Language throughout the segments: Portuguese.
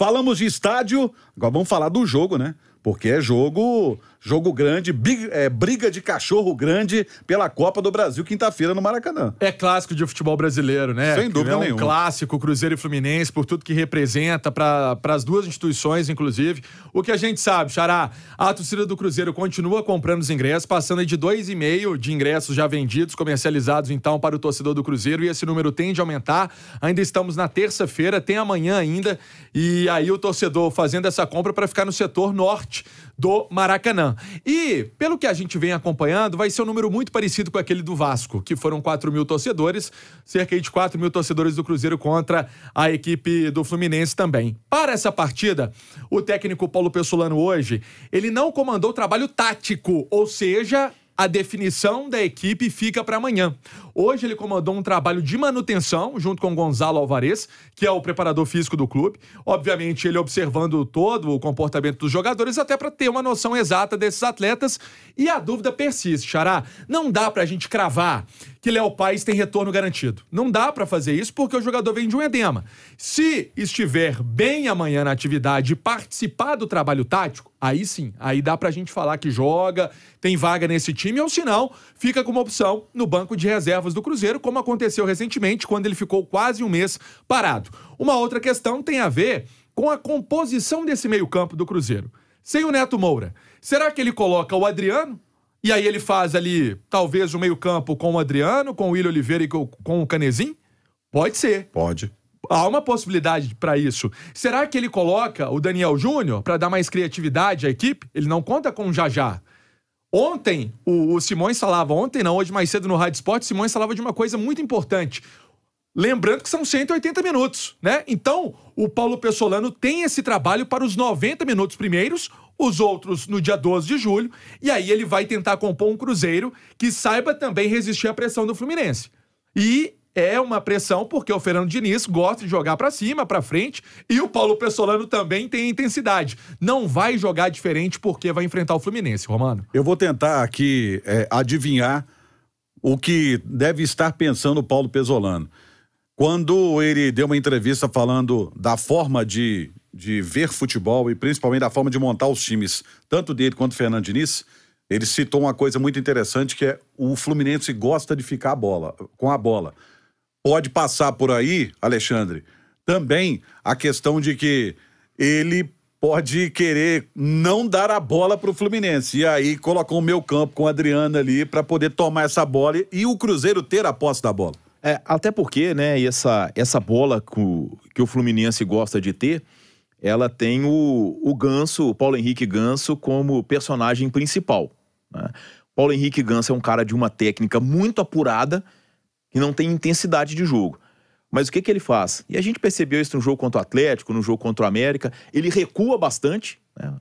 Falamos de estádio, agora vamos falar do jogo, né? Porque é jogo, jogo grande, big, é, briga de cachorro grande pela Copa do Brasil, quinta-feira no Maracanã. É clássico de futebol brasileiro, né? Sem dúvida é um nenhuma. clássico, Cruzeiro e Fluminense, por tudo que representa para as duas instituições, inclusive. O que a gente sabe, Xará, a torcida do Cruzeiro continua comprando os ingressos, passando de 2,5 de ingressos já vendidos, comercializados então para o torcedor do Cruzeiro, e esse número tende a aumentar. Ainda estamos na terça-feira, tem amanhã ainda, e aí o torcedor fazendo essa compra para ficar no setor norte norte do Maracanã. E, pelo que a gente vem acompanhando, vai ser um número muito parecido com aquele do Vasco, que foram 4 mil torcedores, cerca de 4 mil torcedores do Cruzeiro contra a equipe do Fluminense também. Para essa partida, o técnico Paulo Pessolano hoje, ele não comandou o trabalho tático, ou seja, a definição da equipe fica para amanhã. Hoje ele comandou um trabalho de manutenção junto com Gonzalo Alvarez, que é o preparador físico do clube. Obviamente, ele observando todo o comportamento dos jogadores, até para ter uma noção exata desses atletas. E a dúvida persiste, Xará. Não dá para a gente cravar que Léo Paes tem retorno garantido. Não dá para fazer isso porque o jogador vem de um edema. Se estiver bem amanhã na atividade e participar do trabalho tático, aí sim, aí dá pra gente falar que joga, tem vaga nesse time, ou se não, fica como opção no banco de reservas do Cruzeiro, como aconteceu recentemente, quando ele ficou quase um mês parado. Uma outra questão tem a ver com a composição desse meio-campo do Cruzeiro. Sem o Neto Moura, será que ele coloca o Adriano e aí ele faz ali, talvez, o meio-campo com o Adriano, com o William Oliveira e com o Canezinho? Pode ser. Pode. Há uma possibilidade para isso. Será que ele coloca o Daniel Júnior para dar mais criatividade à equipe? Ele não conta com o Jajá. Ontem, o, o, Simões falava, ontem não, hoje mais cedo no Rádio Esporte, Simões falava de uma coisa muito importante. Lembrando que são 180 minutos, né? Então, o Paulo Pessolano tem esse trabalho para os 90 minutos primeiros os outros no dia 12 de julho, e aí ele vai tentar compor um Cruzeiro que saiba também resistir à pressão do Fluminense. E é uma pressão porque o Fernando Diniz gosta de jogar para cima, para frente, e o Paulo Pessolano também tem intensidade. Não vai jogar diferente porque vai enfrentar o Fluminense, Romano. Eu vou tentar aqui é, adivinhar o que deve estar pensando o Paulo Pesolano. Quando ele deu uma entrevista falando da forma de de ver futebol e principalmente da forma de montar os times, tanto dele quanto Fernando Diniz, ele citou uma coisa muito interessante que é o Fluminense gosta de ficar a bola, com a bola. Pode passar por aí, Alexandre, também a questão de que ele pode querer não dar a bola para o Fluminense. E aí colocou o meu campo com o Adriano ali para poder tomar essa bola e o Cruzeiro ter a posse da bola. É, até porque, né, essa, essa bola que o, que o Fluminense gosta de ter, ela tem o, o Ganso, o Paulo Henrique Ganso, como personagem principal. Né? Paulo Henrique Ganso é um cara de uma técnica muito apurada que não tem intensidade de jogo. Mas o que, que ele faz? E a gente percebeu isso no jogo contra o Atlético, no jogo contra o América. Ele recua bastante, né?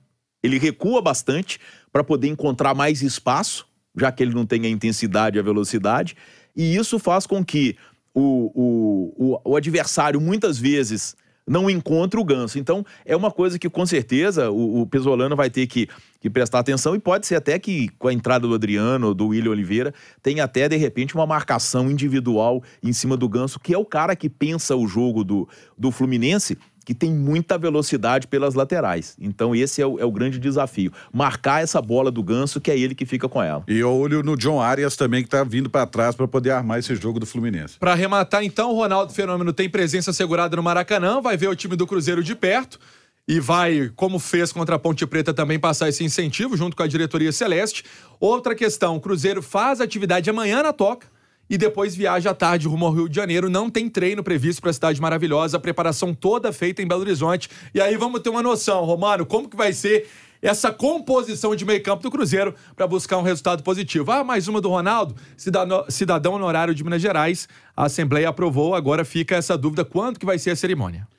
ele recua bastante para poder encontrar mais espaço, já que ele não tem a intensidade e a velocidade. E isso faz com que o, o, o, o adversário, muitas vezes, não encontra o ganso. Então, é uma coisa que com certeza o, o Pesolano vai ter que, que prestar atenção e pode ser até que com a entrada do Adriano, do William Oliveira, tem até de repente uma marcação individual em cima do ganso, que é o cara que pensa o jogo do, do Fluminense que tem muita velocidade pelas laterais. Então esse é o, é o, grande desafio. Marcar essa bola do Ganso, que é ele que fica com ela. E eu olho no John Arias também, que está vindo para trás para poder armar esse jogo do Fluminense. Para arrematar, então, o Ronaldo Fenômeno tem presença segurada no Maracanã, vai ver o time do Cruzeiro de perto e vai, como fez contra a Ponte Preta, também passar esse incentivo junto com a diretoria Celeste. Outra questão: o Cruzeiro faz atividade amanhã na toca e depois viaja à tarde rumo ao Rio de Janeiro. Não tem treino previsto para a cidade maravilhosa, a preparação toda feita em Belo Horizonte. E aí vamos ter uma noção, Romano, como que vai ser essa composição de meio campo do Cruzeiro para buscar um resultado positivo. Ah, mais uma do Ronaldo, cidadão honorário de Minas Gerais. A Assembleia aprovou, agora fica essa dúvida quanto que vai ser a cerimônia.